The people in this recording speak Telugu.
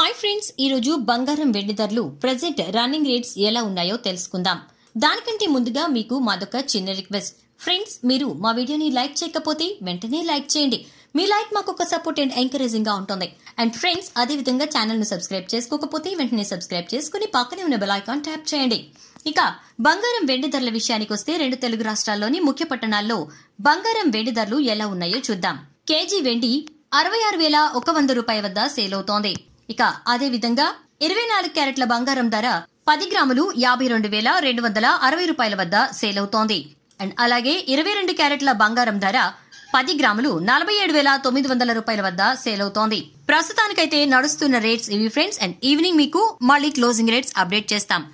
హాయ్ ఫ్రెండ్స్ ఈరోజు బంగారం వెండి ధరలు ప్రజెంట్ రన్నింగ్ రేట్స్ ఎలా ఉన్నాయో తెలుసుకుందాం దానికంటే ముందుగా మీకు మాదొక చిన్న రిక్వెస్ట్ ఫ్రెండ్స్ మీరు మా వీడియోని లైక్ చేయకపోతే వెంటనే లైక్ చేయండి మీ లైక్ మాకు ఒక సపోర్ట్ అండ్ ఎంకరేజింగ్ గా ఉంటుంది అండ్ ఫ్రెండ్స్ అదే విధంగా ఛానల్ ను సబ్స్క్రైబ్ చేసుకోకపోతే వెంటనే సబ్స్క్రైబ్ చేసుకుని పక్కనే ఉన్న బెల్ ఐకాన్ ట్యాప్ చేయండి ఇక బంగారం వెండి ధరల విషయానికి వస్తే రెండు తెలుగు రాష్ట్రాల్లోని ముఖ్య పట్టణాల్లో బంగారం వెండి ధరలు ఎలా ఉన్నాయో చూద్దాం కేజీ వెండి అరవై ఆరు వేల ఒక వంద రూపాయల వద్ద సేల్ అవుతోంది ఇక అదే విధంగా ఇరవై నాలుగు క్యారెట్ల బంగారం ధర పది గ్రాములు యాభై రెండు వేల రెండు వందల అరవై రూపాయల వద్ద సేల్ అవుతోంది అండ్ అలాగే ఇరవై రెండు క్యారెట్ల బంగారం ధర పది గ్రాములు నలభై ఏడు వేల తొమ్మిది వందల రూపాయల వద్ద సేల్ అవుతోంది ప్రస్తుతానికైతే నడుస్తున్న రేట్స్ ఇవి ఫ్రెండ్స్ అండ్ ఈవినింగ్ మీకు మళ్ళీ క్లోజింగ్ రేట్స్ అప్డేట్ చేస్తాం